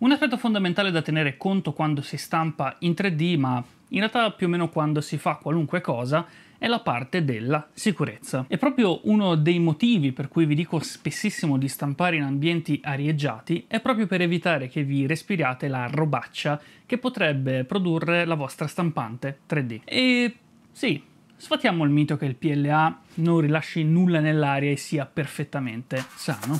Un aspetto fondamentale da tenere conto quando si stampa in 3D, ma in realtà più o meno quando si fa qualunque cosa, è la parte della sicurezza. E proprio uno dei motivi per cui vi dico spessissimo di stampare in ambienti arieggiati, è proprio per evitare che vi respiriate la robaccia che potrebbe produrre la vostra stampante 3D. E sì, sfatiamo il mito che il PLA non rilasci nulla nell'aria e sia perfettamente sano.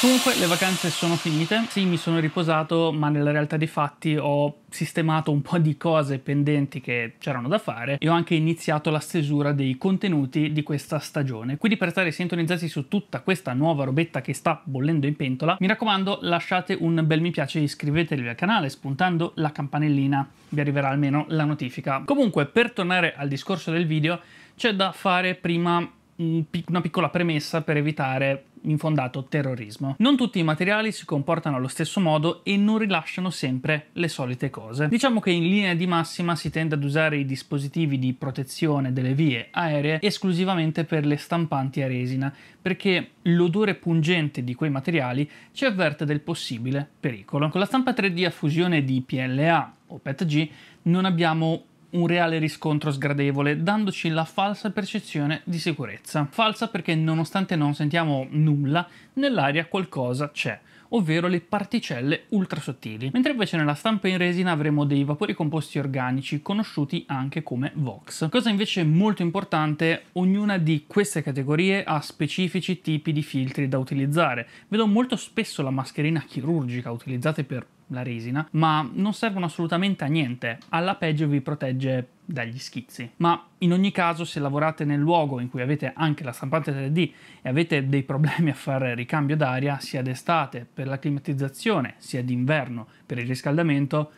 Comunque le vacanze sono finite, sì mi sono riposato ma nella realtà dei fatti ho sistemato un po' di cose pendenti che c'erano da fare e ho anche iniziato la stesura dei contenuti di questa stagione. Quindi per stare sintonizzati su tutta questa nuova robetta che sta bollendo in pentola, mi raccomando lasciate un bel mi piace e iscrivetevi al canale spuntando la campanellina, vi arriverà almeno la notifica. Comunque per tornare al discorso del video c'è da fare prima una piccola premessa per evitare infondato terrorismo. Non tutti i materiali si comportano allo stesso modo e non rilasciano sempre le solite cose. Diciamo che in linea di massima si tende ad usare i dispositivi di protezione delle vie aeree esclusivamente per le stampanti a resina, perché l'odore pungente di quei materiali ci avverte del possibile pericolo. Con la stampa 3D a fusione di PLA o PETG non abbiamo un reale riscontro sgradevole, dandoci la falsa percezione di sicurezza. Falsa perché nonostante non sentiamo nulla, nell'aria qualcosa c'è ovvero le particelle ultrasottili, mentre invece nella stampa in resina avremo dei vapori composti organici conosciuti anche come VOX. Cosa invece molto importante, ognuna di queste categorie ha specifici tipi di filtri da utilizzare. Vedo molto spesso la mascherina chirurgica utilizzata per la resina, ma non servono assolutamente a niente, alla peggio vi protegge dagli schizzi. Ma in ogni caso, se lavorate nel luogo in cui avete anche la stampante 3D e avete dei problemi a fare ricambio d'aria, sia d'estate per la climatizzazione, sia d'inverno per il riscaldamento,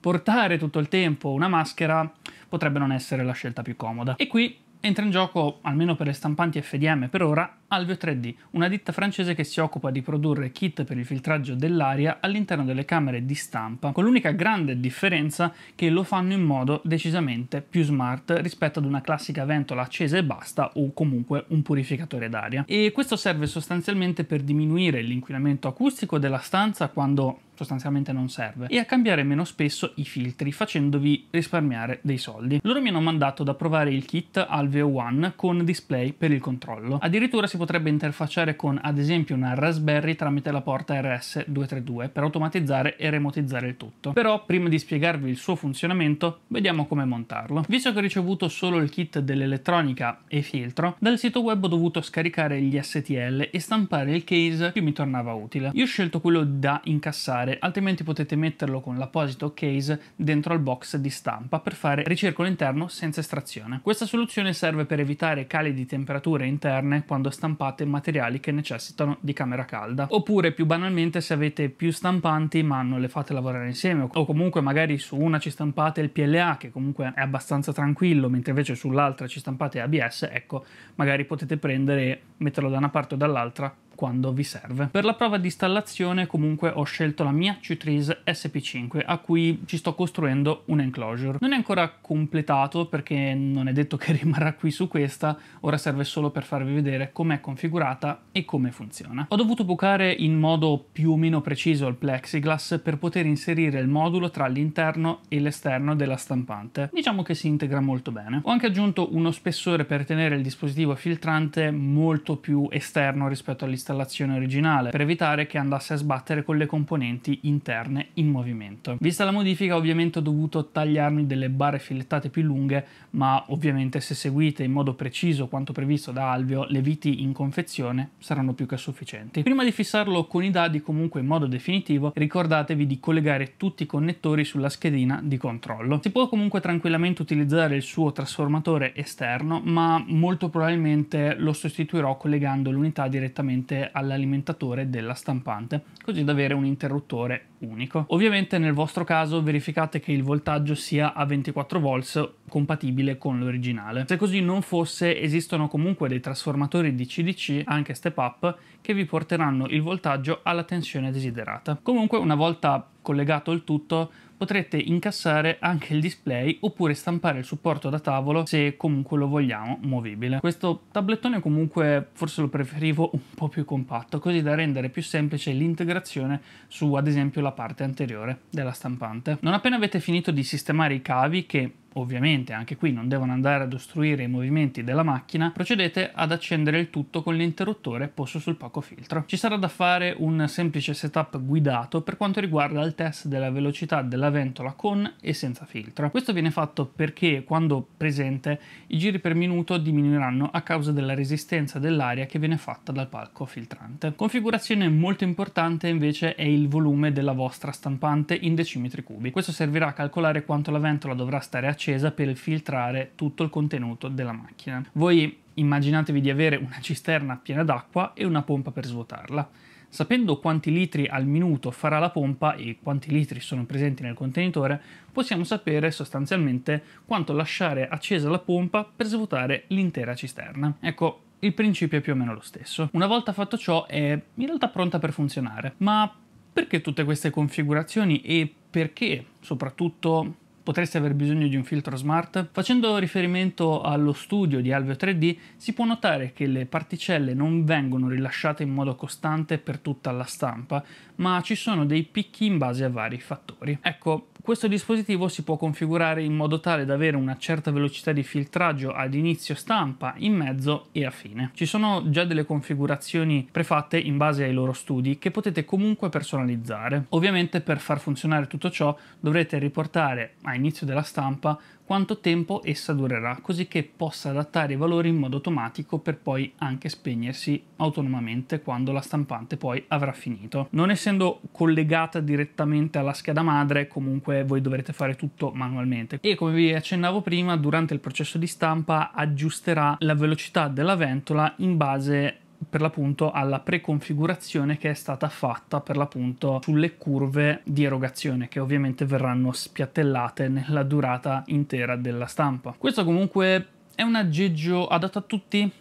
portare tutto il tempo una maschera potrebbe non essere la scelta più comoda. E qui entra in gioco, almeno per le stampanti FDM per ora, Alveo 3D, una ditta francese che si occupa di produrre kit per il filtraggio dell'aria all'interno delle camere di stampa, con l'unica grande differenza che lo fanno in modo decisamente più smart rispetto ad una classica ventola accesa e basta o comunque un purificatore d'aria. E questo serve sostanzialmente per diminuire l'inquinamento acustico della stanza quando sostanzialmente non serve, e a cambiare meno spesso i filtri, facendovi risparmiare dei soldi. Loro mi hanno mandato da provare il kit Alveo One con display per il controllo. Addirittura si potrebbe interfacciare con ad esempio una Raspberry tramite la porta RS232 per automatizzare e remotizzare il tutto. Però prima di spiegarvi il suo funzionamento vediamo come montarlo. Visto che ho ricevuto solo il kit dell'elettronica e filtro, dal sito web ho dovuto scaricare gli STL e stampare il case più mi tornava utile. Io ho scelto quello da incassare, altrimenti potete metterlo con l'apposito case dentro al box di stampa per fare ricircolo interno senza estrazione. Questa soluzione serve per evitare cali di temperature interne quando stampate stampate materiali che necessitano di camera calda. Oppure più banalmente se avete più stampanti ma non le fate lavorare insieme o comunque magari su una ci stampate il PLA che comunque è abbastanza tranquillo mentre invece sull'altra ci stampate ABS, ecco magari potete prendere, e metterlo da una parte o dall'altra quando vi serve. Per la prova di installazione comunque ho scelto la mia Qtrees SP5 a cui ci sto costruendo un enclosure. Non è ancora completato perché non è detto che rimarrà qui su questa, ora serve solo per farvi vedere com'è configurata e come funziona. Ho dovuto bucare in modo più o meno preciso il plexiglass per poter inserire il modulo tra l'interno e l'esterno della stampante. Diciamo che si integra molto bene. Ho anche aggiunto uno spessore per tenere il dispositivo filtrante molto più esterno rispetto all'installazione dell'installazione originale per evitare che andasse a sbattere con le componenti interne in movimento. Vista la modifica ovviamente ho dovuto tagliarmi delle barre filettate più lunghe ma ovviamente se seguite in modo preciso quanto previsto da Alvio le viti in confezione saranno più che sufficienti. Prima di fissarlo con i dadi comunque in modo definitivo ricordatevi di collegare tutti i connettori sulla schedina di controllo. Si può comunque tranquillamente utilizzare il suo trasformatore esterno ma molto probabilmente lo sostituirò collegando l'unità direttamente unite all'alimentatore della stampante, così da avere un interruttore unico. Ovviamente nel vostro caso verificate che il voltaggio sia a 24 volts compatibile con l'originale. Se così non fosse, esistono comunque dei trasformatori di CDC, anche step up, che vi porteranno il voltaggio alla tensione desiderata. Comunque una volta collegato il tutto, potrete incassare anche il display oppure stampare il supporto da tavolo se comunque lo vogliamo movibile. Questo tablettone comunque forse lo preferivo un po' più compatto così da rendere più semplice l'integrazione su ad esempio la parte anteriore della stampante. Non appena avete finito di sistemare i cavi che ovviamente anche qui non devono andare ad ostruire i movimenti della macchina, procedete ad accendere il tutto con l'interruttore posto sul poco filtro. Ci sarà da fare un semplice setup guidato per quanto riguarda il test della velocità della ventola con e senza filtro. Questo viene fatto perché quando presente i giri per minuto diminuiranno a causa della resistenza dell'aria che viene fatta dal palco filtrante. Configurazione molto importante invece è il volume della vostra stampante in decimetri cubi. Questo servirà a calcolare quanto la ventola dovrà stare a accesa per filtrare tutto il contenuto della macchina. Voi immaginatevi di avere una cisterna piena d'acqua e una pompa per svuotarla. Sapendo quanti litri al minuto farà la pompa e quanti litri sono presenti nel contenitore, possiamo sapere sostanzialmente quanto lasciare accesa la pompa per svuotare l'intera cisterna. Ecco, il principio è più o meno lo stesso. Una volta fatto ciò è in realtà pronta per funzionare, ma perché tutte queste configurazioni e perché soprattutto potresti aver bisogno di un filtro smart? Facendo riferimento allo studio di Alveo 3D, si può notare che le particelle non vengono rilasciate in modo costante per tutta la stampa, ma ci sono dei picchi in base a vari fattori. Ecco, questo dispositivo si può configurare in modo tale da avere una certa velocità di filtraggio ad inizio stampa, in mezzo e a fine. Ci sono già delle configurazioni prefatte in base ai loro studi che potete comunque personalizzare. Ovviamente per far funzionare tutto ciò dovrete riportare a inizio della stampa quanto tempo essa durerà, così che possa adattare i valori in modo automatico per poi anche spegnersi autonomamente quando la stampante poi avrà finito. Non essendo collegata direttamente alla scheda madre, comunque voi dovrete fare tutto manualmente. E come vi accennavo prima, durante il processo di stampa aggiusterà la velocità della ventola in base per l'appunto alla preconfigurazione che è stata fatta per l'appunto sulle curve di erogazione che ovviamente verranno spiattellate nella durata intera della stampa. Questo comunque è un aggeggio adatto a tutti?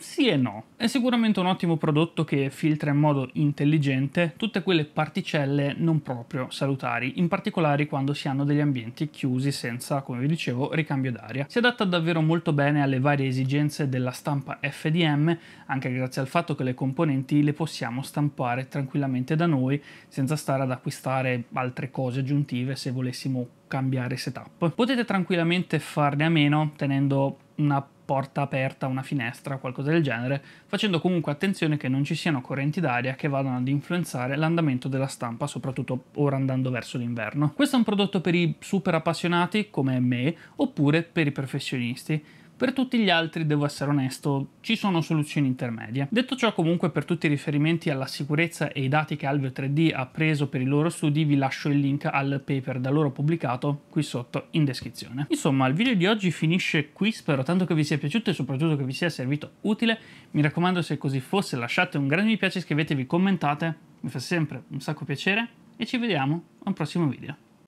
Sì e no. È sicuramente un ottimo prodotto che filtra in modo intelligente tutte quelle particelle non proprio salutari, in particolare quando si hanno degli ambienti chiusi senza, come vi dicevo, ricambio d'aria. Si adatta davvero molto bene alle varie esigenze della stampa FDM, anche grazie al fatto che le componenti le possiamo stampare tranquillamente da noi senza stare ad acquistare altre cose aggiuntive se volessimo cambiare setup. Potete tranquillamente farne a meno tenendo una porta aperta, una finestra, qualcosa del genere, facendo comunque attenzione che non ci siano correnti d'aria che vadano ad influenzare l'andamento della stampa, soprattutto ora andando verso l'inverno. Questo è un prodotto per i super appassionati come me, oppure per i professionisti per tutti gli altri, devo essere onesto, ci sono soluzioni intermedie. Detto ciò, comunque, per tutti i riferimenti alla sicurezza e i dati che Alveo 3D ha preso per i loro studi, vi lascio il link al paper da loro pubblicato qui sotto in descrizione. Insomma, il video di oggi finisce qui, spero tanto che vi sia piaciuto e soprattutto che vi sia servito utile. Mi raccomando, se così fosse, lasciate un grande mi piace, iscrivetevi, commentate, mi fa sempre un sacco piacere e ci vediamo al prossimo video.